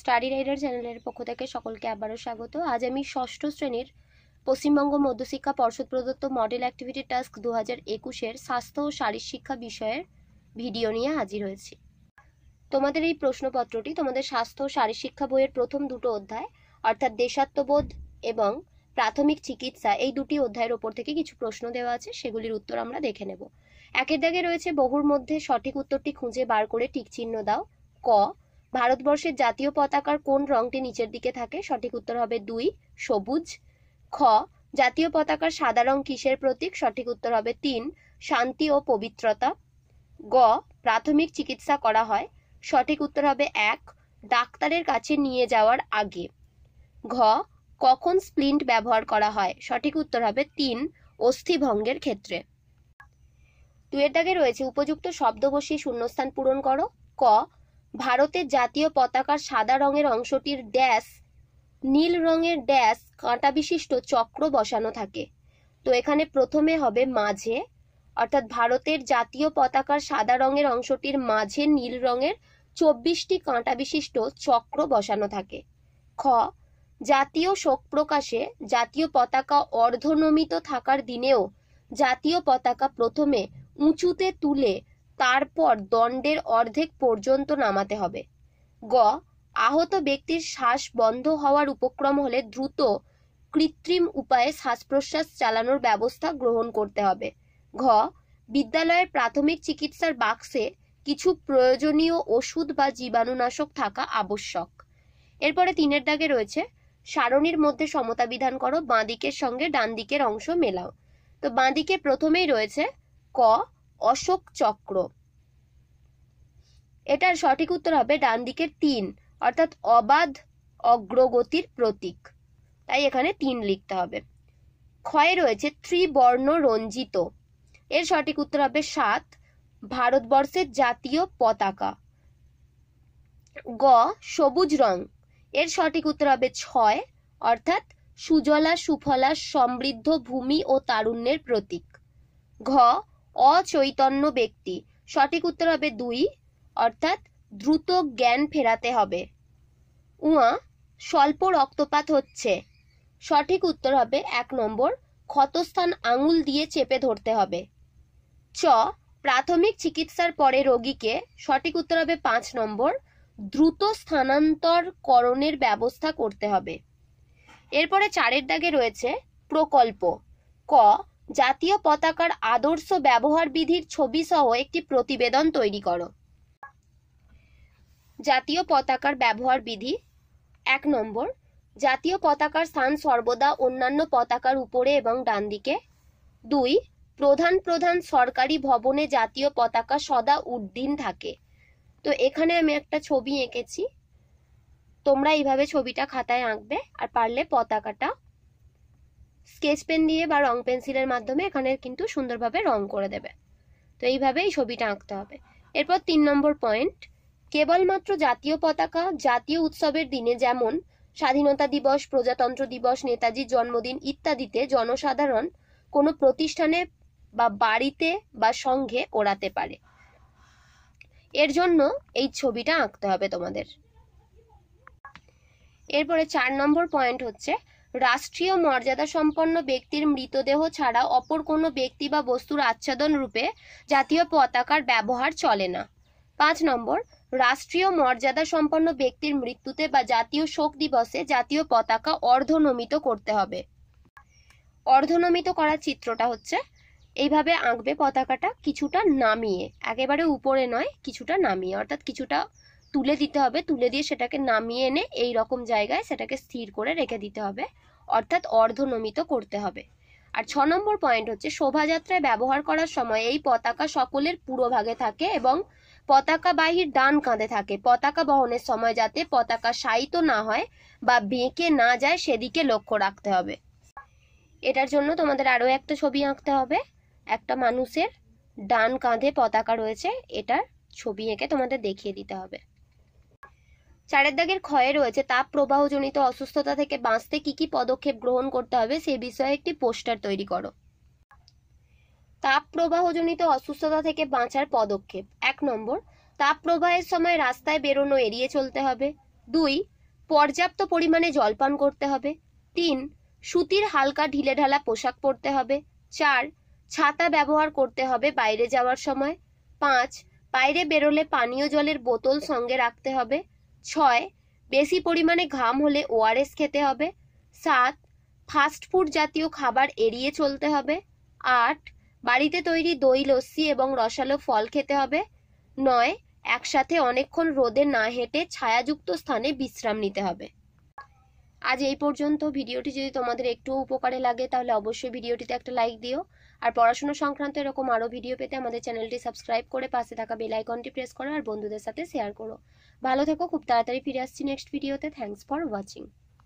study rider চ্যানেলের পক্ষ থেকে সকলকে আবারও স্বাগত আজ আমি ষষ্ঠ শ্রেণীর পশ্চিমবঙ্গ মধ্যশিক্ষা পর্ষদ প্রদত্ত মডেল অ্যাক্টিভিটি টাস্ক দু হাজার একুশের স্বাস্থ্য ও শারীর শিক্ষা বিষয়ের ভিডিও নিয়ে হাজির হয়েছি তোমাদের এই প্রশ্নপত্রটি তোমাদের স্বাস্থ্য ও শারীর শিক্ষা বইয়ের প্রথম দুটো অধ্যায় অর্থাৎ দেশাত্মবোধ এবং প্রাথমিক চিকিৎসা এই দুটি অধ্যায়ের ওপর থেকে কিছু প্রশ্ন দেওয়া আছে সেগুলির উত্তর আমরা দেখে নেব একের দাগে রয়েছে বহুর মধ্যে সঠিক উত্তরটি খুঁজে বার করে টিক চিহ্ন দাও ক ভারতবর্ষের জাতীয় পতাকার কোন রংটি নিচের দিকে থাকে সঠিক উত্তর হবে দুই সবুজ খ জাতীয় পতাকার সাদা রং কিসের প্রতীক সঠিক উত্তর হবে তিন শান্তি ও পবিত্রতা গ প্রাথমিক চিকিৎসা করা হয় সঠিক উত্তর হবে এক ডাক্তারের কাছে নিয়ে যাওয়ার আগে ঘ কখন স্প্লিন্ট ব্যবহার করা হয় সঠিক উত্তর হবে তিন অস্থিভঙ্গের ক্ষেত্রে দুয়ের দাগে রয়েছে উপযুক্ত শব্দ বসিয়ে শূন্যস্থান পূরণ করো ক ভারতের জাতীয় পতাকার সাদা রঙের অংশটির ড্যাশ নীল রঙের ড্যাশ কাঁটা বিশিষ্ট চক্র বসানো থাকে তো এখানে প্রথমে হবে মাঝে অর্থাৎ ভারতের জাতীয় পতাকার সাদা রঙের অংশটির মাঝে নীল রঙের চব্বিশটি কাঁটা বিশিষ্ট চক্র বসানো থাকে খ জাতীয় শোক প্রকাশে জাতীয় পতাকা অর্ধনমিত থাকার দিনেও জাতীয় পতাকা প্রথমে উঁচুতে তুলে তারপর দণ্ডের অর্ধেক পর্যন্ত নামাতে হবে গ আহত ব্যক্তির শ্বাস বন্ধ হওয়ার উপক্রম হলে দ্রুত কৃত্রিম উপায়ে শ্বাস প্রশ্বাস চালানোর ব্যবস্থা গ্রহণ করতে হবে ঘ বিদ্যালয়ের প্রাথমিক চিকিৎসার বাক্সে কিছু প্রয়োজনীয় ওষুধ বা জীবাণুনাশক থাকা আবশ্যক এরপরে তিনের দাগে রয়েছে সারণীর মধ্যে সমতা বিধান করো বাঁ দিকের সঙ্গে ডান দিকের অংশ মেলাও তো বাঁ দিকে প্রথমেই রয়েছে ক অশোক চক্র এটার সঠিক উত্তর হবে ডান দিকের তিন অর্থাৎ অবাধ অগ্রগতির প্রতীক তাই এখানে তিন লিখতে হবে ক্ষয়ে রয়েছে ত্রিবর্ণ রঞ্জিত এর সঠিক উত্তর হবে সাত ভারতবর্ষের জাতীয় পতাকা গ সবুজ রং এর সঠিক উত্তর হবে ছয় অর্থাৎ সুজলা সুফলা সমৃদ্ধ ভূমি ও তারুণ্যের প্রতীক ঘ অচৈতন্য ব্যক্তি সঠিক উত্তর হবে দুই অর্থাৎ দ্রুত জ্ঞান ফেরাতে হবে উয়া স্বল্প রক্তপাত হচ্ছে সঠিক উত্তর হবে এক নম্বর ক্ষতস্থান আঙুল দিয়ে চেপে ধরতে হবে চ প্রাথমিক চিকিৎসার পরে রোগীকে সঠিক উত্তর হবে পাঁচ নম্বর দ্রুত স্থানান্তরকরণের ব্যবস্থা করতে হবে এরপরে চারের দাগে রয়েছে প্রকল্প ক জাতীয় পতাকার আদর্শ ব্যবহার বিধির ছবি সহ একটি প্রতিবেদন তৈরি করো জাতীয় পতাকার ব্যবহার বিধি এক নম্বর জাতীয় পতাকার স্থান সর্বদা অন্যান্য পতাকার উপরে এবং ডান দিকে দুই প্রধান প্রধান সরকারি ভবনে জাতীয় পতাকা সদা উদ্দিন থাকে তো এখানে আমি একটা ছবি এঁকেছি তোমরা এইভাবে ছবিটা খাতায় আঁকবে আর পারলে পতাকাটা স্কেচ পেন দিয়ে বা রং পেন্সিলের মাধ্যমে এখানে কিন্তু সুন্দরভাবে রং করে দেবে তো এইভাবেই ছবিটা আঁকতে হবে এরপর তিন নম্বর পয়েন্ট কেবলমাত্র জাতীয় পতাকা জাতীয় উৎসবের দিনে যেমন স্বাধীনতা দিবস প্রজাতন্ত্র দিবস নেতাজির জন্মদিন ইত্যাদিতে জনসাধারণ কোনো প্রতিষ্ঠানে বা বাড়িতে বা সংঘে ওড়াতে পারে এর জন্য এই ছবিটা আঁকতে হবে তোমাদের এরপরে চার নম্বর পয়েন্ট হচ্ছে রাষ্ট্রীয় মর্যাদা সম্পন্ন ব্যক্তির মৃতদেহ ছাড়া অপর কোনো ব্যক্তি বা বস্তুর আচ্ছাদন রূপে জাতীয় পতাকার ব্যবহার চলে না পাঁচ নম্বর রাষ্ট্রীয় মর্যাদা সম্পন্ন ব্যক্তির মৃত্যুতে বা জাতীয় শোক দিবসে জাতীয় পতাকা অর্ধনমিত করতে হবে অর্ধনমিত করা চিত্রটা হচ্ছে এইভাবে আঁকবে পতাকাটা কিছুটা নামিয়ে একেবারে উপরে নয় কিছুটা নামিয়ে অর্থাৎ কিছুটা তুলে দিতে হবে তুলে দিয়ে সেটাকে নামিয়ে এনে এই রকম জায়গায় সেটাকে স্থির করে রেখে দিতে হবে অর্থাৎ অর্ধনমিত করতে হবে আর ছ নম্বর পয়েন্ট হচ্ছে শোভাযাত্রায় ব্যবহার করার সময় এই পতাকা সকলের পুরো ভাগে থাকে এবং পতাকা বাহির ডান কাঁধে থাকে পতাকা বহনের সময় যাতে পতাকা সাইিত না হয় বা বেঁকে না যায় সেদিকে লক্ষ্য রাখতে হবে এটার জন্য তোমাদের আরও একটা ছবি আঁকতে হবে একটা মানুষের ডান কাঁধে পতাকা রয়েছে এটার ছবি এঁকে তোমাদের দেখিয়ে দিতে হবে চারের দাগের ক্ষয়ে রয়েছে তাপ প্রবাহজনিত অসুস্থতা থেকে বাঁচতে কি কি পদক্ষেপ গ্রহণ করতে হবে সে বিষয়ে একটি পোস্টার তৈরি করো তাপ প্রবাহজনিত অসুস্থতা থেকে বাঁচার পদক্ষেপ এক নম্বর তাপ প্রবাহের সময় রাস্তায় বেরোনো এড়িয়ে চলতে হবে দুই পর্যাপ্ত পরিমাণে জলপান করতে হবে তিন সুতির হালকা ঢিলে ঢালা পোশাক পরতে হবে চার ছাতা ব্যবহার করতে হবে বাইরে যাওয়ার সময় পাঁচ বাইরে বেরোলে পানীয় জলের বোতল সঙ্গে রাখতে হবে ছয় বেশি পরিমাণে ঘাম হলে ওআরএস খেতে হবে সাত ফাস্টফুড জাতীয় খাবার এড়িয়ে চলতে হবে আট বাড়িতে তৈরি দই লস্যি এবং রসালো ফল খেতে হবে নয় একসাথে অনেকক্ষণ রোদে না হেঁটে ছায়াযুক্ত স্থানে বিশ্রাম নিতে হবে আজ এই পর্যন্ত ভিডিওটি যদি তোমাদের একটু উপকারে লাগে তাহলে অবশ্যই ভিডিওটিতে একটা লাইক দিও আর পড়াশোনা সংক্রান্ত এরকম আরও ভিডিও পেতে আমাদের চ্যানেলটি সাবস্ক্রাইব করে পাশে থাকা বেলাইকনটি প্রেস করো আর বন্ধুদের সাথে শেয়ার করো ভালো থেকো খুব তাড়াতাড়ি ফিরে আসছি নেক্সট ভিডিওতে থ্যাংকস ফর ওয়াচিং